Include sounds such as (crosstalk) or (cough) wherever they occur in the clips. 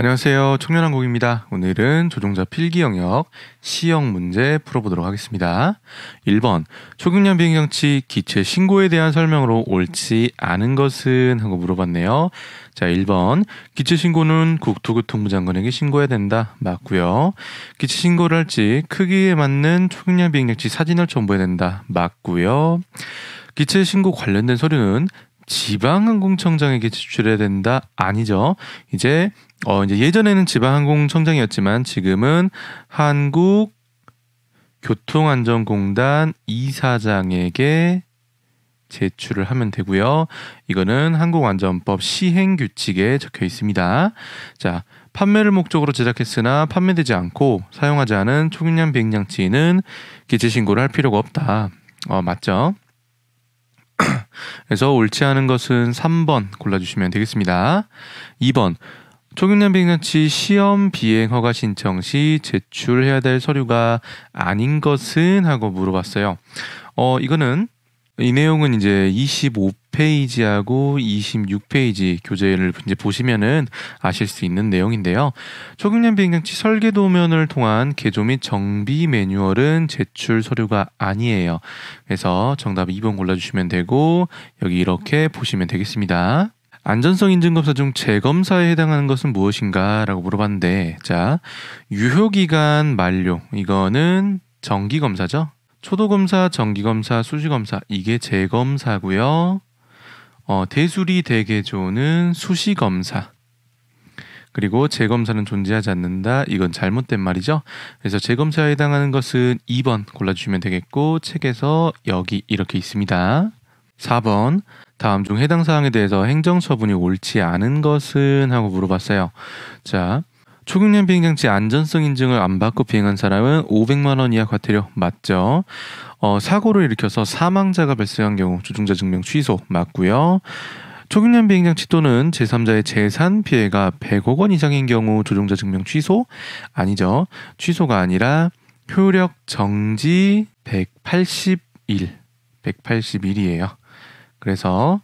안녕하세요. 청년한국입니다. 오늘은 조종자 필기 영역 시형 문제 풀어보도록 하겠습니다. 1번 초경량 비행장치 기체 신고에 대한 설명으로 옳지 않은 것은 하고 물어봤네요. 자, 1번 기체 신고는 국토교통부 장관에게 신고해야 된다. 맞고요. 기체 신고를 할지 크기에 맞는 초경량 비행장치 사진을 첨부해야 된다. 맞고요. 기체 신고 관련된 서류는 지방항공청장에게 제출해야 된다 아니죠. 이제 어 이제 예전에는 지방항공청장이었지만 지금은 한국 교통안전공단 이사장에게 제출을 하면 되고요. 이거는 한국안전법 시행규칙에 적혀 있습니다. 자, 판매를 목적으로 제작했으나 판매되지 않고 사용하지 않은 초기량 비행장치는 기재 신고를 할 필요가 없다. 어, 맞죠? 그래서 옳지 않은 것은 3번 골라주시면 되겠습니다. 2번 초경량 비행장치 시험 비행 허가 신청 시 제출해야 될 서류가 아닌 것은 하고 물어봤어요. 어, 이거는 이 내용은 이제 25 페이지하고 26페이지 교재를 이제 보시면은 아실 수 있는 내용인데요. 초급량 비행장치 설계 도면을 통한 개조 및 정비 매뉴얼은 제출 서류가 아니에요. 그래서 정답 2번 골라주시면 되고 여기 이렇게 보시면 되겠습니다. 안전성 인증검사 중 재검사에 해당하는 것은 무엇인가? 라고 물어봤는데, 자, 유효기간 만료. 이거는 정기검사죠? 초도검사, 정기검사, 수시검사. 이게 재검사고요 어, 대수리 대개조는 수시검사 그리고 재검사는 존재하지 않는다. 이건 잘못된 말이죠. 그래서 재검사에 해당하는 것은 2번 골라주시면 되겠고 책에서 여기 이렇게 있습니다. 4번 다음 중 해당 사항에 대해서 행정처분이 옳지 않은 것은 하고 물어봤어요. 자 초경량 비행장치 안전성 인증을 안 받고 비행한 사람은 500만 원 이하 과태료 맞죠? 어, 사고를 일으켜서 사망자가 발생한 경우 조종자 증명 취소 맞고요. 초경량 비행장치 또는 제3자의 재산 피해가 100억 원 이상인 경우 조종자 증명 취소 아니죠. 취소가 아니라 효력 정지 180일 181이에요. 그래서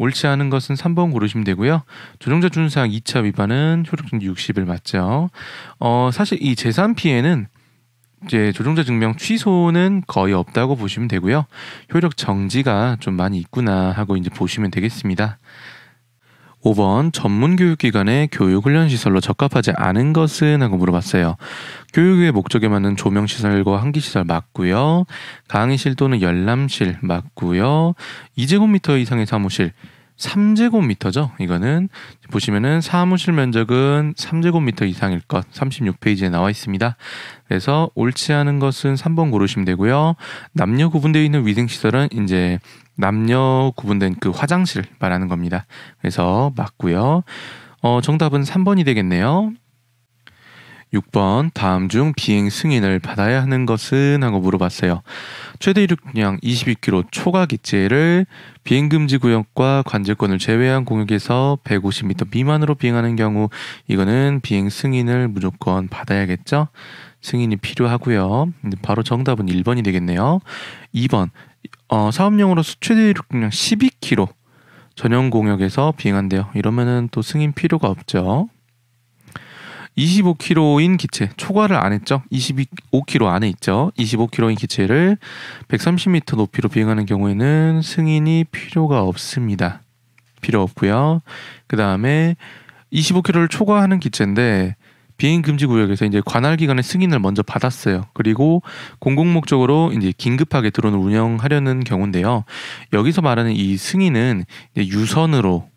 옳지 않은 것은 3번 고르시면 되고요. 조정자 준사항 수 2차 위반은 효력증 6 0을 맞죠. 어, 사실 이 재산 피해는 이제 조종자 증명 취소는 거의 없다고 보시면 되고요. 효력 정지가 좀 많이 있구나 하고 이제 보시면 되겠습니다. 5번 전문 교육기관의 교육훈련시설로 적합하지 않은 것은 하고 물어봤어요. 교육의 목적에 맞는 조명시설과 환기시설 맞고요. 강의실 또는 열람실 맞고요. 2제곱미터 이상의 사무실 3제곱미터죠. 이거는 보시면은 사무실 면적은 3제곱미터 이상일 것 36페이지에 나와 있습니다. 그래서 옳지 않은 것은 3번 고르시면 되고요. 남녀 구분되어 있는 위생시설은 이제 남녀 구분된 그 화장실 말하는 겁니다. 그래서 맞고요. 어, 정답은 3번이 되겠네요. 6번 다음 중 비행 승인을 받아야 하는 것은 하고 물어봤어요. 최대 이륙량 22km 초과 기체를 비행 금지 구역과 관제권을 제외한 공역에서 150m 미만으로 비행하는 경우 이거는 비행 승인을 무조건 받아야겠죠. 승인이 필요하고요. 바로 정답은 1번이 되겠네요. 2번 어, 사업용으로 수출대륙량 12km 전용 공역에서 비행한대요. 이러면은 또 승인 필요가 없죠. 25kg인 기체 초과를 안 했죠. 25kg 안에 있죠. 25kg인 기체를 130m 높이로 비행하는 경우에는 승인이 필요가 없습니다. 필요 없고요. 그 다음에 25kg를 초과하는 기체인데 비행 금지 구역에서 이제 관할 기관의 승인을 먼저 받았어요. 그리고 공공 목적으로 이제 긴급하게 드론을 운영하려는 경우인데요. 여기서 말하는 이 승인은 유선으로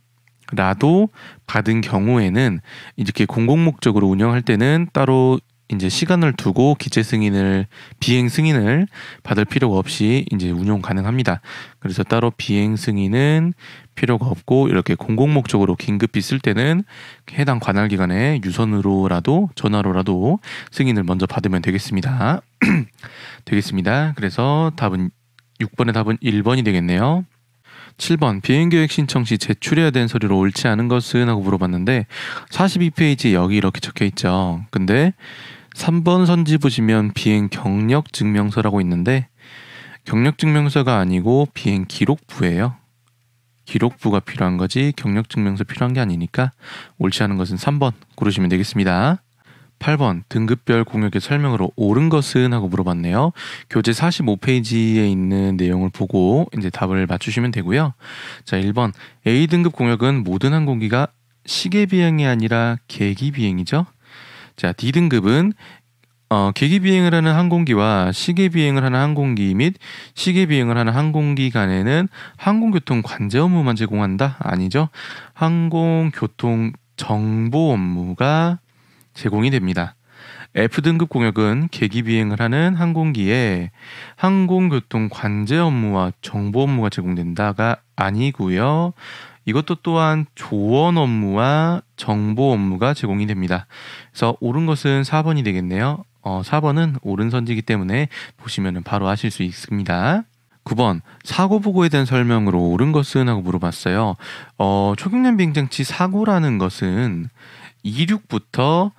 라도 받은 경우에는 이렇게 공공 목적으로 운영할 때는 따로 이제 시간을 두고 기체 승인을 비행 승인을 받을 필요가 없이 이제 운용 가능합니다. 그래서 따로 비행 승인은 필요가 없고 이렇게 공공 목적으로 긴급히 쓸 때는 해당 관할 기관에 유선으로라도 전화로라도 승인을 먼저 받으면 되겠습니다. (clears throat) 되겠습니다. 그래서 답은 6번의 답은 1번이 되겠네요. 7번 비행계획 신청 시 제출해야 되는 서류로 옳지 않은 것은 하고 물어봤는데 42페이지 여기 이렇게 적혀 있죠. 근데 3번 선지 보시면 비행 경력 증명서라고 있는데 경력 증명서가 아니고 비행 기록부예요. 기록부가 필요한 거지 경력 증명서 필요한 게 아니니까 옳지 않은 것은 3번 고르시면 되겠습니다. 8번 등급별 공역의 설명으로 옳은 것은 하고 물어봤네요. 교재 45페이지에 있는 내용을 보고 이제 답을 맞추시면 되고요. 자, 1번 A등급 공역은 모든 항공기가 시계 비행이 아니라 계기 비행이죠. 자, D등급은 어, 계기 비행을 하는 항공기와 시계 비행을 하는 항공기 및 시계 비행을 하는 항공기 간에는 항공교통 관제 업무만 제공한다? 아니죠. 항공교통 정보 업무가 제공이 됩니다. F등급 공역은 계기 비행을 하는 항공기에 항공교통 관제 업무와 정보 업무가 제공된다가 아니고요. 이것도 또한 조언 업무와 정보 업무가 제공이 됩니다. 그래서 옳은 것은 4번이 되겠네요. 어, 4번은 옳은 선지기 때문에 보시면 바로 아실 수 있습니다. 9번 사고 보고에 대한 설명으로 옳은 것은 하고 물어봤어요. 어, 초경량비행장치 사고라는 것은 이륙부터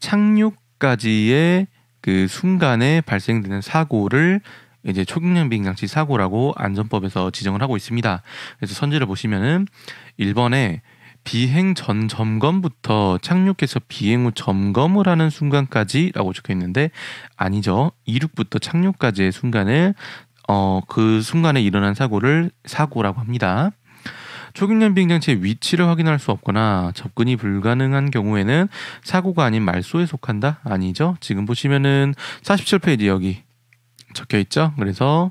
착륙까지의 그 순간에 발생되는 사고를 이제 초경량 비행장치 사고라고 안전법에서 지정을 하고 있습니다. 그래서 선지를 보시면은 1번에 비행 전 점검부터 착륙해서 비행 후 점검을 하는 순간까지라고 적혀 있는데 아니죠. 이륙부터 착륙까지의 순간을 어, 그 순간에 일어난 사고를 사고라고 합니다. 초경련 비행장치의 위치를 확인할 수 없거나 접근이 불가능한 경우에는 사고가 아닌 말소에 속한다? 아니죠. 지금 보시면은 47페이지 여기 적혀 있죠. 그래서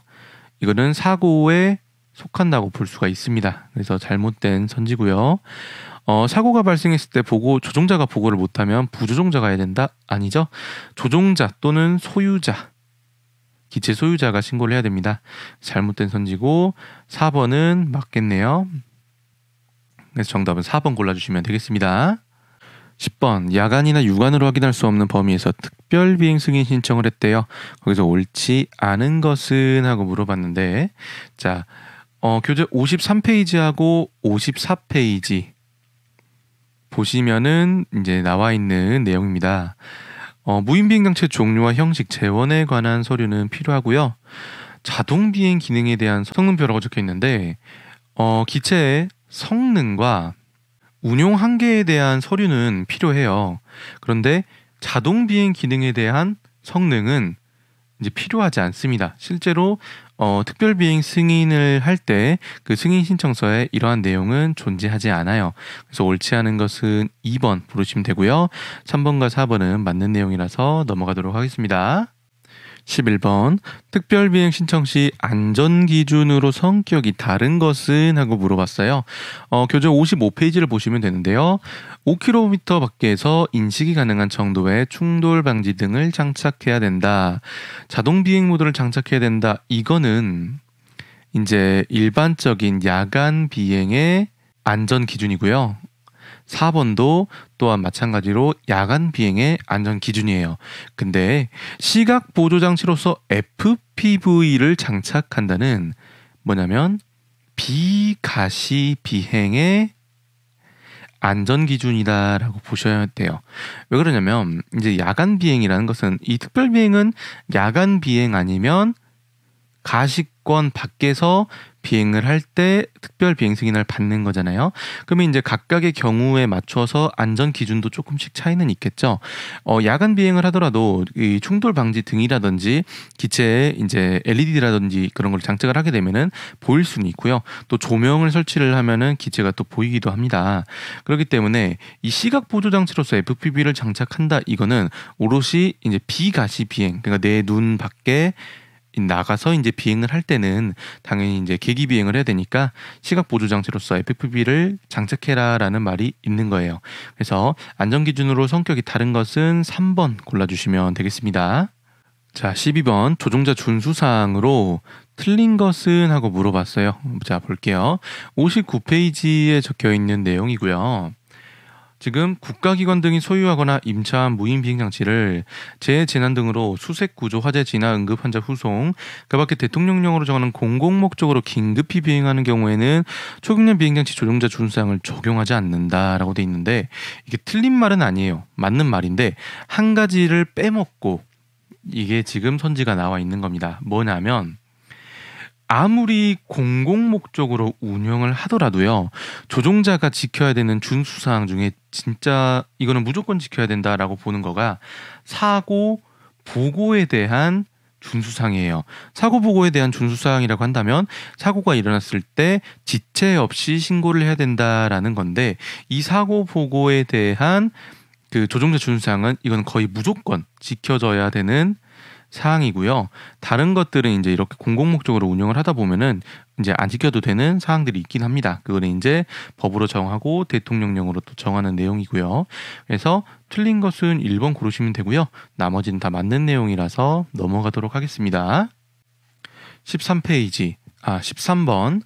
이거는 사고에 속한다고 볼 수가 있습니다. 그래서 잘못된 선지고요. 어, 사고가 발생했을 때 보고 조종자가 보고를 못하면 부조종자가 해야 된다 아니죠? 조종자 또는 소유자 기체 소유자가 신고를 해야 됩니다. 잘못된 선지고 4번은 맞겠네요. 그래서 정답은 4번 골라주시면 되겠습니다. 10번 야간이나 육안으로 확인할 수 없는 범위에서 특별 비행 승인 신청을 했대요. 거기서 옳지 않은 것은 하고 물어봤는데 자 어, 교재 53페이지하고 54페이지 보시면은 이제 나와 있는 내용입니다. 어, 무인 비행장치 종류와 형식 재원에 관한 서류는 필요하고요. 자동 비행 기능에 대한 성능표라고 적혀 있는데 어, 기체의 성능과 운용 한계에 대한 서류는 필요해요. 그런데 자동 비행 기능에 대한 성능은 이제 필요하지 않습니다. 실제로 어, 특별 비행 승인을 할 때 그 승인 신청서에 이러한 내용은 존재하지 않아요. 그래서 옳지 않은 것은 2번 부르시면 되고요. 3번과 4번은 맞는 내용이라서 넘어가도록 하겠습니다. 11번 특별 비행 신청 시 안전 기준으로 성격이 다른 것은 하고 물어봤어요. 어, 교정 55페이지를 보시면 되는데요. 5km 밖에서 인식이 가능한 정도의 충돌 방지 등을 장착해야 된다. 자동 비행 모드를 장착해야 된다. 이거는 이제 일반적인 야간 비행의 안전 기준이고요. 4번도 또한 마찬가지로 야간 비행의 안전 기준이에요. 근데 시각 보조 장치로서 FPV를 장착한다는 뭐냐면 비가시 비행의 안전 기준이다라고 보셔야 돼요. 왜 그러냐면 이제 야간 비행이라는 것은 이 특별 비행은 야간 비행 아니면 가시권 밖에서 비행을 할 때 특별 비행 승인을 받는 거잖아요. 그러면 이제 각각의 경우에 맞춰서 안전 기준도 조금씩 차이는 있겠죠. 어, 야간 비행을 하더라도 이 충돌 방지 등이라든지 기체에 이제 LED라든지 그런 걸 장착을 하게 되면은 보일 수는 있고요. 또 조명을 설치를 하면은 기체가 또 보이기도 합니다. 그렇기 때문에 이 시각 보조 장치로서 FPV를 장착한다 이거는 오롯이 이제 비가시 비행 그러니까 내 눈 밖에 나가서 이제 비행을 할 때는 당연히 이제 계기 비행을 해야 되니까 시각 보조 장치로서 FPV를 장착해라라는 말이 있는 거예요. 그래서 안전 기준으로 성격이 다른 것은 3번 골라 주시면 되겠습니다. 자, 12번 조종자 준수사항으로 틀린 것은 하고 물어봤어요. 자, 볼게요. 59페이지에 적혀 있는 내용이고요. 지금 국가기관 등이 소유하거나 임차한 무인 비행장치를 재해 재난 등으로 수색 구조 화재 진화 응급 환자 후송 그밖에 대통령령으로 정하는 공공 목적으로 긴급히 비행하는 경우에는 초경량 비행장치 조종자 준수항을 적용하지 않는다라고 돼 있는데 이게 틀린 말은 아니에요 맞는 말인데 한 가지를 빼먹고 이게 지금 선지가 나와 있는 겁니다 뭐냐면 아무리 공공 목적으로 운영을 하더라도요 조종자가 지켜야 되는 준수사항 중에 진짜 이거는 무조건 지켜야 된다라고 보는 거가 사고 보고에 대한 준수사항이에요. 사고 보고에 대한 준수사항이라고 한다면 사고가 일어났을 때 지체 없이 신고를 해야 된다라는 건데 이 사고 보고에 대한 그 조종자 준수사항은 이건 거의 무조건 지켜져야 되는 사항이고요. 다른 것들은 이제 이렇게 공공 목적으로 운영을 하다 보면은 이제 안 지켜도 되는 사항들이 있긴 합니다. 그거는 이제 법으로 정하고 대통령령으로 또 정하는 내용이고요. 그래서 틀린 것은 1번 고르시면 되고요. 나머지는 다 맞는 내용이라서 넘어가도록 하겠습니다. 13페이지. 아, 13번.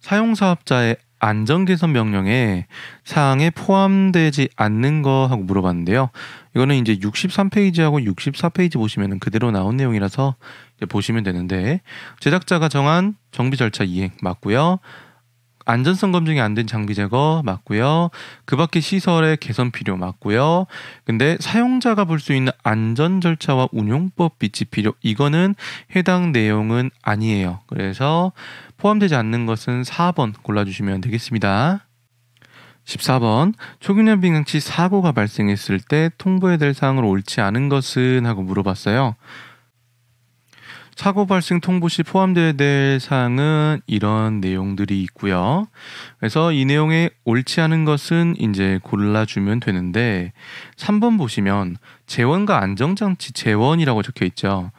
사용사업자의 안전개선 명령에 사항에 포함되지 않는 거 하고 물어봤는데요. 이거는 이제 63페이지하고 64페이지 보시면 그대로 나온 내용이라서 보시면 되는데 제작자가 정한 정비 절차 이행 맞고요. 안전성 검증이 안 된 장비 제거 맞고요. 그 밖의 시설의 개선 필요 맞고요. 근데 사용자가 볼 수 있는 안전 절차와 운용법 비치 필요 이거는 해당 내용은 아니에요. 그래서 포함되지 않는 것은 4번 골라주시면 되겠습니다. 14번 초균형 빙강치 사고가 발생했을 때 통보해야 될사항으 옳지 않은 것은 하고 물어봤어요. 사고 발생 통보 시 포함되어야 될 사항은 이런 내용들이 있고요. 그래서 이 내용에 옳지 않은 것은 이제 골라주면 되는데 3번 보시면 재원과 안정장치 재원이라고 적혀 있죠.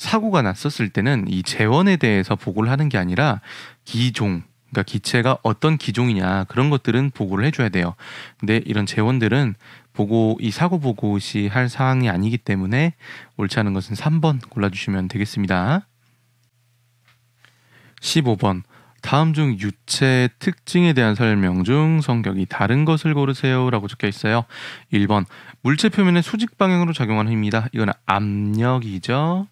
사고가 났었을 때는 이 재원에 대해서 보고를 하는 게 아니라 기종 그러니까 기체가 어떤 기종이냐 그런 것들은 보고를 해줘야 돼요. 근데 이런 재원들은 보고 이 사고 보고 시 할 사항이 아니기 때문에 옳지 않은 것은 3번 골라주시면 되겠습니다. 15번 다음 중 유체 특징에 대한 설명 중 성격이 다른 것을 고르세요 라고 적혀 있어요. 1번 물체 표면의 수직 방향으로 작용하는 힘이다. 이거 압력이죠.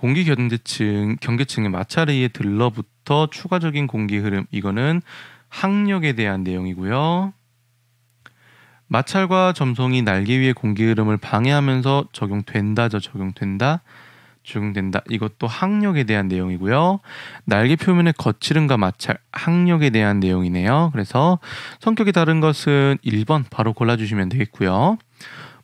공기 경계층 경계층의 마찰에 들러붙어 추가적인 공기 흐름 이거는 항력에 대한 내용이고요. 마찰과 점성이 날개 위의 공기 흐름을 방해하면서 적용된다죠. 적용된다. 적용된다. 이것도 항력에 대한 내용이고요. 날개 표면의 거칠음과 마찰, 항력에 대한 내용이네요. 그래서 성격이 다른 것은 1번 바로 골라주시면 되겠고요.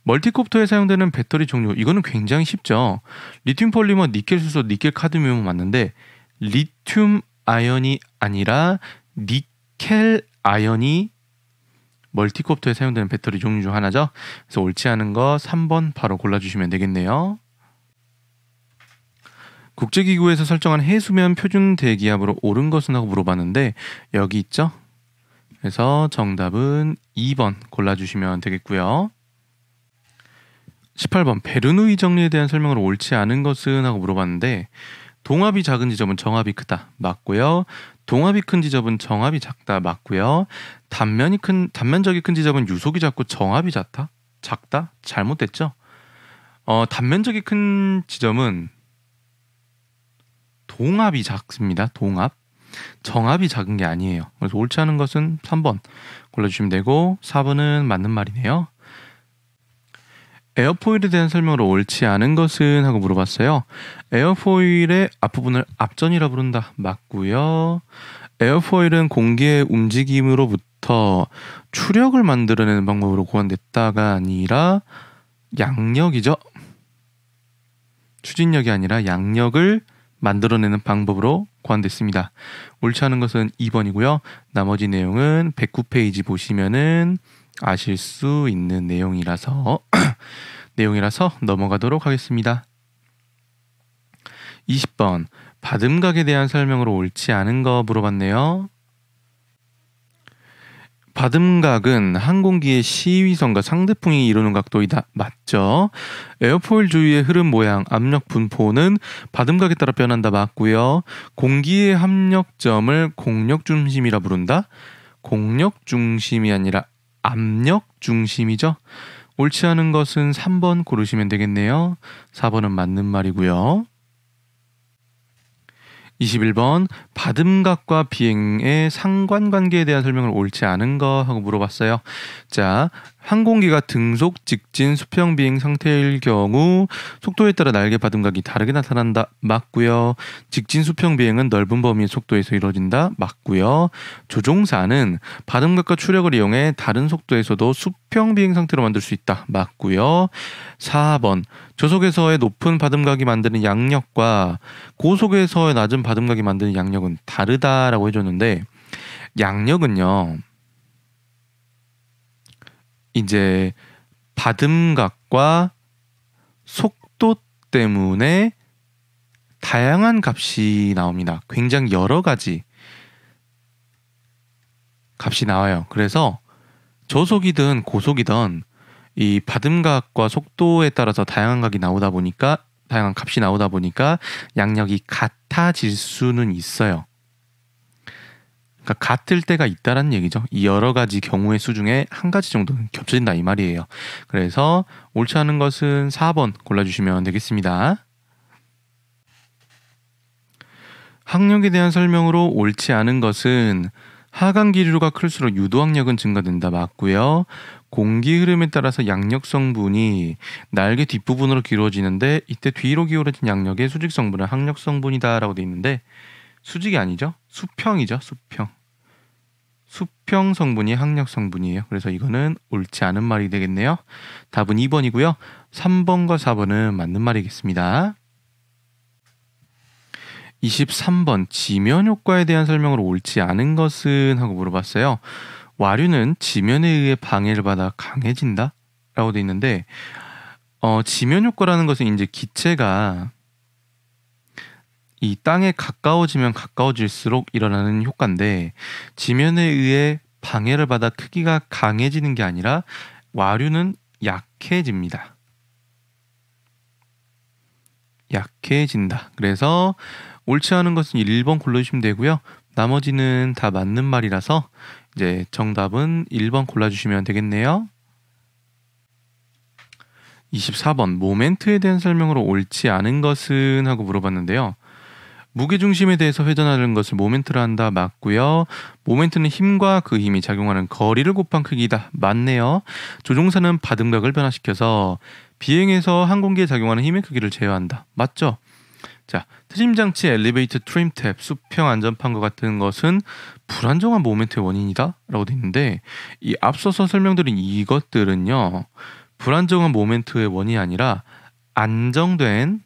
멀티콥터에 사용되는 배터리 종류 이거는 굉장히 쉽죠. 리튬 폴리머, 니켈 수소, 니켈 카드뮴은 맞는데 리튬 아연이 아니라 니켈 아연이 멀티콥터에 사용되는 배터리 종류 중 하나죠. 그래서 옳지 않은 거 3번 바로 골라주시면 되겠네요. 국제기구에서 설정한 해수면 표준 대기압으로 옳은 것은 하고 물어봤는데 여기 있죠? 그래서 정답은 2번 골라주시면 되겠고요. 18번 베르누이 정리에 대한 설명으로 옳지 않은 것은 하고 물어봤는데 동압이 작은 지점은 정압이 크다 맞고요. 동압이 큰 지점은 정압이 작다 맞고요. 단면이 큰 단면적이 큰 지점은 유속이 작고 정압이 작다 작다 잘못됐죠. 어 단면적이 큰 지점은 동압이 작습니다. 동압 정압이 작은 게 아니에요. 그래서 옳지 않은 것은 3번 골라주시면 되고 4번은 맞는 말이네요. 에어포일에 대한 설명으로 옳지 않은 것은 하고 물어봤어요. 에어포일의 앞부분을 앞전이라 부른다. 맞고요. 에어포일은 공기의 움직임으로부터 추력을 만들어내는 방법으로 고안됐다가 아니라 양력이죠. 추진력이 아니라 양력을 만들어내는 방법으로 고안됐습니다. 옳지 않은 것은 2번이고요. 나머지 내용은 109페이지 보시면은 아실 수 있는 내용이라서 (clears throat) 내용이라서 넘어가도록 하겠습니다. 20번 받음각에 대한 설명으로 옳지 않은 거 물어봤네요. 받음각은 항공기의 시위선과 상대풍이 이루는 각도이다. 맞죠? 에어포일 주위의 흐름 모양, 압력 분포는 받음각에 따라 변한다. 맞고요. 공기의 합력점을 공력 중심이라 부른다. 공력 중심이 아니라 압력 중심이죠. 옳지 않은 것은 3번 고르시면 되겠네요. 4번은 맞는 말이고요. 21번 받음각과 비행의 상관관계에 대한 설명을 옳지 않은 거 하고 물어봤어요. 자, 항공기가 등속 직진 수평 비행 상태일 경우 속도에 따라 날개 받음각이 다르게 나타난다. 맞고요. 직진 수평 비행은 넓은 범위의 속도에서 이루어진다. 맞고요. 조종사는 받음각과 추력을 이용해 다른 속도에서도 수평 비행 상태로 만들 수 있다. 맞고요. 4번 저속에서의 높은 받음각이 만드는 양력과 고속에서의 낮은 받음각이 만드는 양력은 다르다라고 해줬는데 양력은요. 이제 받음각과 속도 때문에 다양한 값이 나옵니다. 굉장히 여러 가지 값이 나와요. 그래서 저속이든 고속이든 이 받음각과 속도에 따라서 다양한 각이 나오다 보니까 다양한 값이 나오다 보니까 양력이 같아질 수는 있어요. 그러니까 같을 때가 있다라는 얘기죠. 이 여러 가지 경우의 수 중에 한 가지 정도는 겹쳐진다 이 말이에요. 그래서 옳지 않은 것은 4번 골라주시면 되겠습니다. 학력에 대한 설명으로 옳지 않은 것은 하강 기류가 클수록 유도학력은 증가된다 맞고요. 공기 흐름에 따라서 양력 성분이 날개 뒷부분으로 기울어지는데 이때 뒤로 기울어진 양력의 수직 성분은 학력 성분이다라고 돼 있는데 수직이 아니죠. 수평이죠. 수평. 수평 성분이 항력 성분이에요. 그래서 이거는 옳지 않은 말이 되겠네요. 답은 2번이고요. 3번과 4번은 맞는 말이겠습니다. 23번 지면 효과에 대한 설명으로 옳지 않은 것은 하고 물어봤어요. 와류는 지면에 의해 방해를 받아 강해진다? 라고 돼 있는데 어, 지면 효과라는 것은 이제 기체가 이 땅에 가까워지면 가까워질수록 일어나는 효과인데 지면에 의해 방해를 받아 크기가 강해지는 게 아니라 와류는 약해집니다. 약해진다. 그래서 옳지 않은 것은 1번 골라주시면 되고요. 나머지는 다 맞는 말이라서 이제 정답은 1번 골라주시면 되겠네요. 24번 모멘트에 대한 설명으로 옳지 않은 것은 하고 물어봤는데요. 무게 중심에 대해서 회전하는 것을 모멘트로 한다. 맞고요. 모멘트는 힘과 그 힘이 작용하는 거리를 곱한 크기다. 맞네요. 조종사는 받등각을 변화시켜서 비행에서 항공기에 작용하는 힘의 크기를 제어한다. 맞죠? 자, 트림 장치, 엘리베이터, 트림 탭, 수평 안전판과 같은 것은 불안정한 모멘트의 원인이다라고 돼 있는데 이 앞서서 설명드린 이것들은요. 불안정한 모멘트의 원인이 아니라 안정된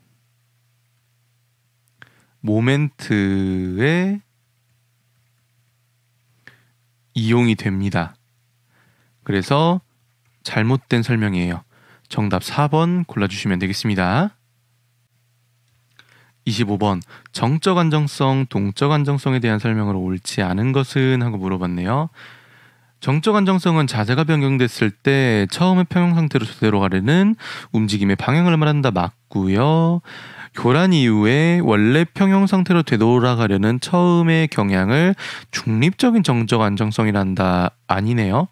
모멘트에 이용이 됩니다. 그래서 잘못된 설명이에요. 정답 4번 골라주시면 되겠습니다. 25번 정적 안정성, 동적 안정성에 대한 설명으로 옳지 않은 것은 하고 물어봤네요. 정적 안정성은 자세가 변경됐을 때 처음에 평형 상태로 제대로 가려는 움직임의 방향을 말한다 맞고요. 교란 이후에 원래 평형 상태로 되돌아가려는 처음의 경향을 중립적인 정적 안정성이란다 아니네요.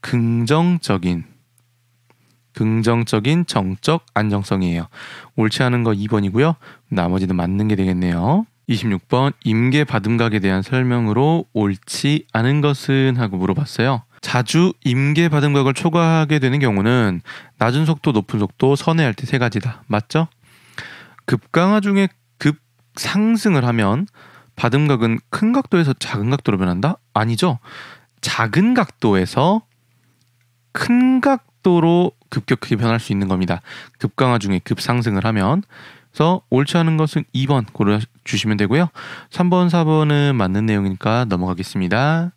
긍정적인 긍정적인 정적 안정성이에요. 옳지 않은 거 2번이고요. 나머지는 맞는 게 되겠네요. 26번 임계 받음각에 대한 설명으로 옳지 않은 것은 하고 물어봤어요. 자주 임계 받음각을 초과하게 되는 경우는 낮은 속도, 높은 속도, 선회할 때 세 가지다. 맞죠? 급강하 중에 급 상승을 하면 받음각은큰 각도에서 작은 각도로 변한다? 아니죠. 작은 각도에서 큰 각도로 급격히 변할 수 있는 겁니다. 급강하 중에 급상승을 하면 그래서 옳지 않은 것은 2번 고려 주시면 되고요. 3번, 4번은 맞는 내용이니까 넘어가겠습니다.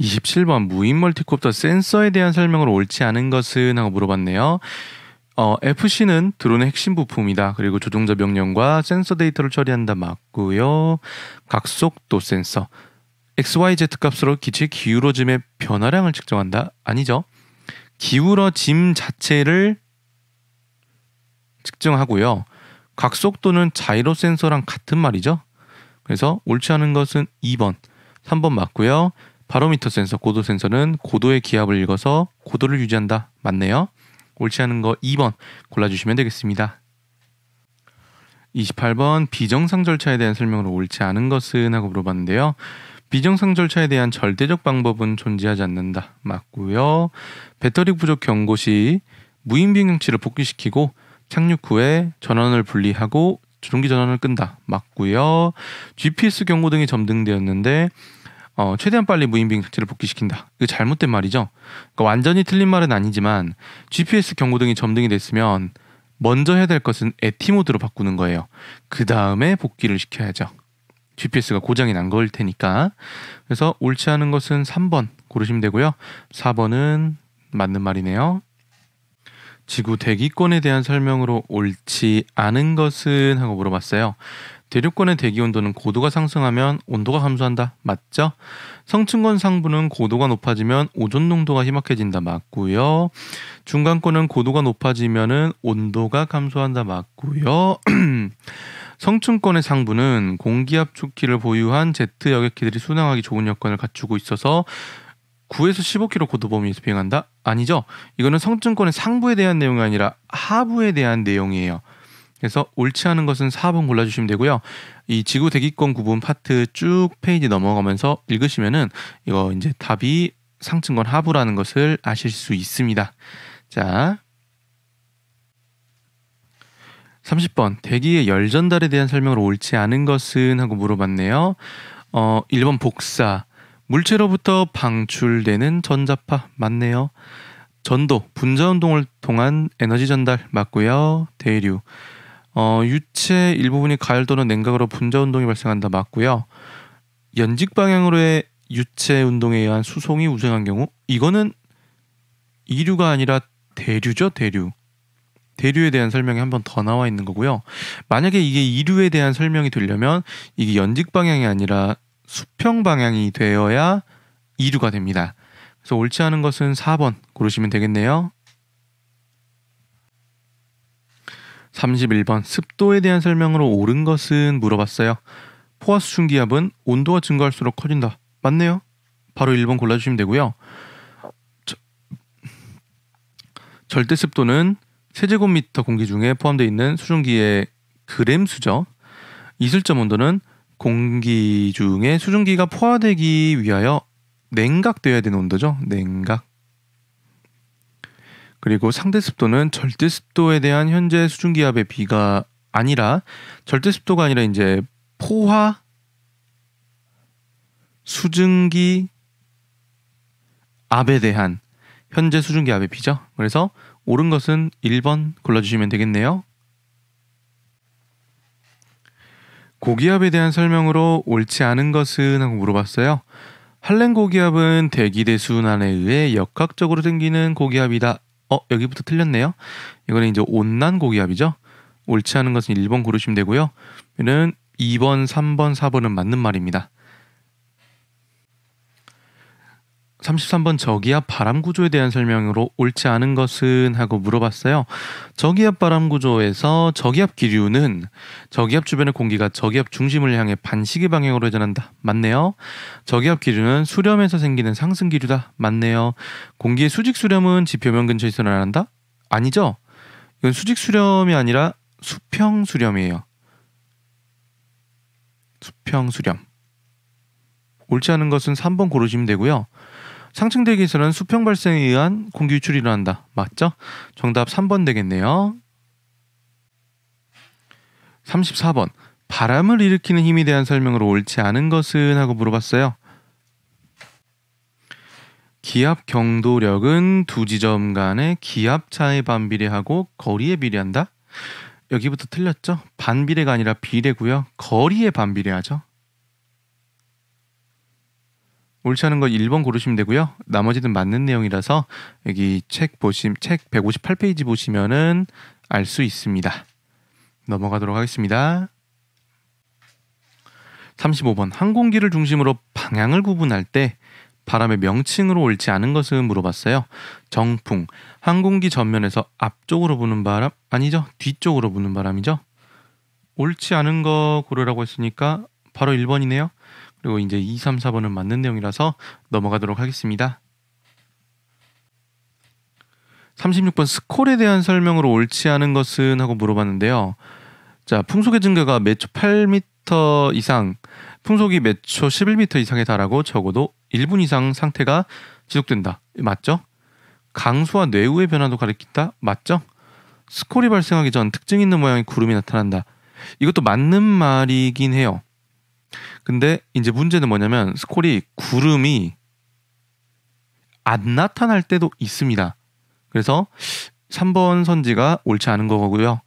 27번 무인 멀티콥터 센서에 대한 설명으로 옳지 않은 것은 하고 물어봤네요. 어, FC는 드론의 핵심 부품이다. 그리고 조종자 명령과 센서 데이터를 처리한다 맞고요. 각속도 센서, XYZ 값으로 기체 기울어짐의 변화량을 측정한다. 아니죠. 기울어짐 자체를 측정하고요. 각속도는 자이로 센서랑 같은 말이죠. 그래서 옳지 않은 것은 2번, 3번 맞고요. 바로미터 센서, 고도 센서는 고도의 기압을 읽어서 고도를 유지한다. 맞네요. 옳지 않은 거 2번 골라주시면 되겠습니다. 28번 비정상 절차에 대한 설명으로 옳지 않은 것은 하고 물어봤는데요. 비정상 절차에 대한 절대적 방법은 존재하지 않는다. 맞고요. 배터리 부족 경고 시 무인비행장치를 복귀시키고 착륙 후에 전원을 분리하고 전기 전원을 끈다. 맞고요. GPS 경고 등이 점등되었는데 어, 최대한 빨리 무인비행 삭제를 복귀시킨다. 이거 잘못된 말이죠. 그러니까 완전히 틀린 말은 아니지만 GPS 경고등이 점등이 됐으면 먼저 해야 될 것은 에티 모드로 바꾸는 거예요. 그 다음에 복귀를 시켜야죠. GPS가 고장이 난 걸 테니까. 그래서 옳지 않은 것은 3번 고르시면 되고요. 4번은 맞는 말이네요. 지구 대기권에 대한 설명으로 옳지 않은 것은 하고 물어봤어요. 대륙권의 대기 온도는 고도가 상승하면 온도가 감소한다. 맞죠? 성층권 상부는 고도가 높아지면 오존 농도가 희박해진다. 맞고요. 중간권은 고도가 높아지면 온도가 감소한다. 맞고요. (clears throat) 성층권의 상부는 공기압 축기를 보유한 제트 여객기들이 순항하기 좋은 여건을 갖추고 있어서 9에서 15km 고도 범위에서 비행한다? 아니죠. 이거는 성층권의 상부에 대한 내용이 아니라 하부에 대한 내용이에요. 그래서 옳지 않은 것은 4번 골라주시면 되고요. 이 지구 대기권 구분 파트 쭉 페이지 넘어가면서 읽으시면은 이거 이제 답이 상층권 하부라는 것을 아실 수 있습니다. 자. 30번 대기의 열 전달에 대한 설명으로 옳지 않은 것은 하고 물어봤네요. 어, 1번 복사 물체로부터 방출되는 전자파 맞네요. 전도 분자 운동을 통한 에너지 전달 맞고요. 대류 어, 유체 일부분이 가열 또는 냉각으로 분자 운동이 발생한다 맞고요. 연직 방향으로의 유체 운동에 의한 수송이 우승한 경우 이거는 이류가 아니라 대류죠 대류 대류에 대한 설명이 한 번 더 나와 있는 거고요 만약에 이게 이류에 대한 설명이 되려면 이게 연직 방향이 아니라 수평 방향이 되어야 이류가 됩니다 그래서 옳지 않은 것은 4번 고르시면 되겠네요 31번 습도에 대한 설명으로 옳은 것은 물어봤어요. 포화수 중기압은 온도가 증가할수록 커진다. 맞네요. 바로 1번 골라주시면 되고요. 저, 절대 습도는 세제곱미터 공기 중에 포함되어 있는 수증기의 그램 수죠. 이슬점 온도는 공기 중에 수증기가 포화되기 위하여 냉각되어야 되는 온도죠. 냉각. 그리고 상대 습도는 절대 습도에 대한 현재 수증 기압의 비가 아니라 절대 습도가 아니라 이제 포화 수증기 압에 대한 현재 수증기 압의 비죠. 그래서 옳은 것은 1번 골라주시면 되겠네요. 고기압에 대한 설명으로 옳지 않은 것은 하고 물어봤어요. 할랭 고기압은 대기 대순환에 의해 역학적으로 생기는 고기압이다 어 여기부터 틀렸네요. 이거는 이제 온난 고기압이죠. 옳지 않은 것은 1번 고르시면 되고요. 얘는 2번, 3번, 4번은 맞는 말입니다. 33번 저기압 바람 구조에 대한 설명으로 옳지 않은 것은 하고 물어봤어요. 저기압 바람 구조에서 저기압 기류는 저기압 주변의 공기가 저기압 중심을 향해 반시계 방향으로 전한다. 맞네요. 저기압 기류는 수렴에서 생기는 상승 기류다. 맞네요. 공기의 수직 수렴은 지표면 근처에서 일어난다? 아니죠. 이건 수직 수렴이 아니라 수평 수렴이에요. 수평 수렴. 옳지 않은 것은 3번 고르시면 되고요. 상층 대기설은 수평 발생에 의한 공기 유출이 일어난다. 맞죠? 정답 3번 되겠네요. 34번. 바람을 일으키는 힘에 대한 설명으로 옳지 않은 것은 하고 물어봤어요. 기압 경도력은 두 지점 간의 기압 차에 반비례하고 거리에 비례한다. 여기부터 틀렸죠? 반비례가 아니라 비례고요. 거리에 반비례하죠. 옳지 않은 건 1번 고르시면 되고요. 나머지는 맞는 내용이라서 여기 책 보심 책 158페이지 보시면은 알 수 있습니다. 넘어가도록 하겠습니다. 35번 항공기를 중심으로 방향을 구분할 때 바람의 명칭으로 옳지 않은 것은 물어봤어요. 정풍 항공기 전면에서 앞쪽으로 부는 바람 아니죠? 뒤쪽으로 부는 바람이죠. 옳지 않은 거 고르라고 했으니까 바로 1번이네요. 그리고 이제 2, 3, 4번은 맞는 내용이라서 넘어가도록 하겠습니다. 36번 스콜에 대한 설명으로 옳지 않은 것은 하고 물어봤는데요. 자, 풍속의 증가가 매초 8m 이상, 풍속이 매초 11m 이상에 달하고 적어도 1분 이상 상태가 지속된다. 맞죠? 강수와 뇌우의 변화도 가리킨다. 맞죠? 스콜이 발생하기 전 특징 있는 모양의 구름이 나타난다. 이것도 맞는 말이긴 해요. 근데 이제 문제는 뭐냐면 스콜이 구름이 안 나타날 때도 있습니다. 그래서 3번 선지가 옳지 않은 거고요.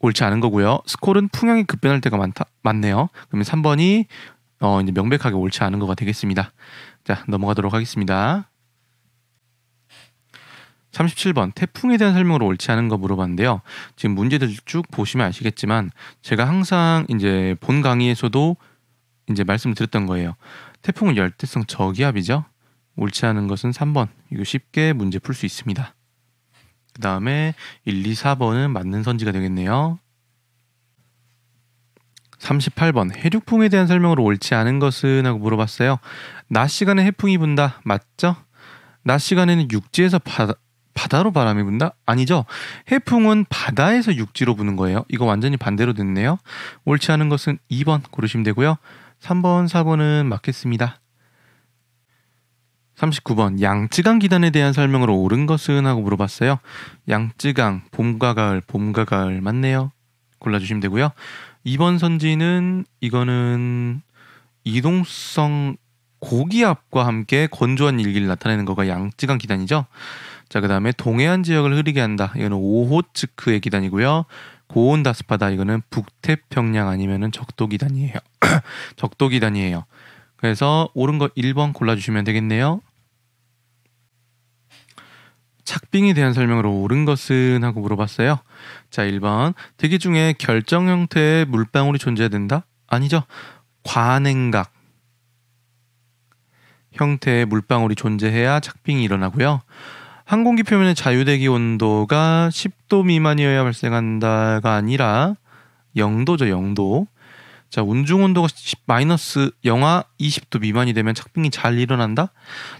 옳지 않은 거고요. 스콜은 풍향이 급변할 때가 많다, 많네요. 그러면 3번이 어, 이제 명백하게 옳지 않은 거가 되겠습니다. 자, 넘어가도록 하겠습니다. 37번 태풍에 대한 설명으로 옳지 않은 거 물어봤는데요. 지금 문제들 쭉 보시면 아시겠지만 제가 항상 이제 본 강의에서도 이제 말씀 드렸던 거예요. 태풍은 열대성 저기압이죠. 옳지 않은 것은 3번. 이거 쉽게 문제 풀 수 있습니다. 그 다음에 1, 2, 4번은 맞는 선지가 되겠네요. 38번 해륙풍에 대한 설명으로 옳지 않은 것은 하고 물어봤어요. 낮 시간에 해풍이 분다. 맞죠? 낮 시간에는 육지에서 바다, 바다로 바람이 분다? 아니죠. 해풍은 바다에서 육지로 부는 거예요. 이거 완전히 반대로 됐네요. 옳지 않은 것은 2번 고르시면 되고요. 3번, 4번은 맞겠습니다. 39번 양쯔강 기단에 대한 설명으로 옳은 것은 하고 물어봤어요. 양쯔강 봄과 가을 봄과 가을 맞네요. 골라주시면 되고요. 2번 선지는 이거는 이동성 고기압과 함께 건조한 일기를 나타내는 거가 양쯔강 기단이죠. 자, 그 다음에 동해안 지역을 흐리게 한다. 이거는 오호츠크의 기단이고요. 고온다습하다 이거는 북태평양 아니면은 적도기단이에요. (clears throat) 적도기단이에요. 그래서 옳은 거 1번 골라주시면 되겠네요. 착빙에 대한 설명으로 옳은 것은 하고 물어봤어요. 자, 1번. 대기 중에 결정 형태의 물방울이 존재해야 된다? 아니죠. 관행각 형태의 물방울이 존재해야 착빙이 일어나고요. 항공기 표면의 자유대기 온도가 10 10도 미만이어야 발생한다가 아니라 0도죠, 0도. 자, 운중 온도가 10, 마이너스 영하 20도 미만이 되면 착빙이 잘 일어난다.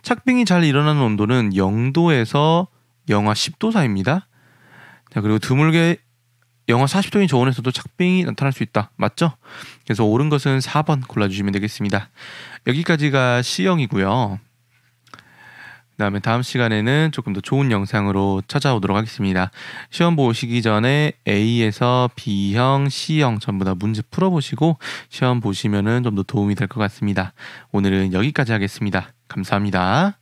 착빙이 잘 일어나는 온도는 0도에서 영하 10도 사이입니다. 자, 그리고 드물게 영하 40도인 저온에서도 착빙이 나타날 수 있다. 맞죠? 그래서 옳은 것은 4번 골라주시면 되겠습니다. 여기까지가 C형이고요. 그다음에 다음 시간에는 조금 더 좋은 영상으로 찾아오도록 하겠습니다. 시험 보시기 전에 A에서 B형, C형 전부 다 문제 풀어보시고 시험 보시면은 좀 더 도움이 될 것 같습니다. 오늘은 여기까지 하겠습니다. 감사합니다.